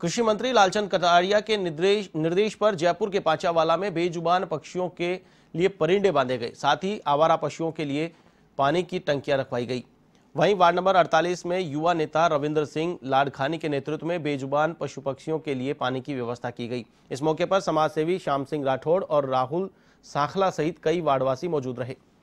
कृषि मंत्री लालचंद कटारिया के निर्देश निर्देश पर जयपुर के पाचावाला में बेजुबान पक्षियों के लिए परिंडे बांधे गए साथ ही आवारा पशुओं के लिए पानी की टंकियां रखवाई गई वहीं वार्ड नंबर 48 में युवा नेता रविंद्र सिंह लाडखानी के नेतृत्व में बेजुबान पशु पक्षियों के लिए पानी की व्यवस्था की गई इस मौके पर समाजसेवी श्याम सिंह राठौड़ और राहुल साखला सहित कई वार्डवासी मौजूद रहे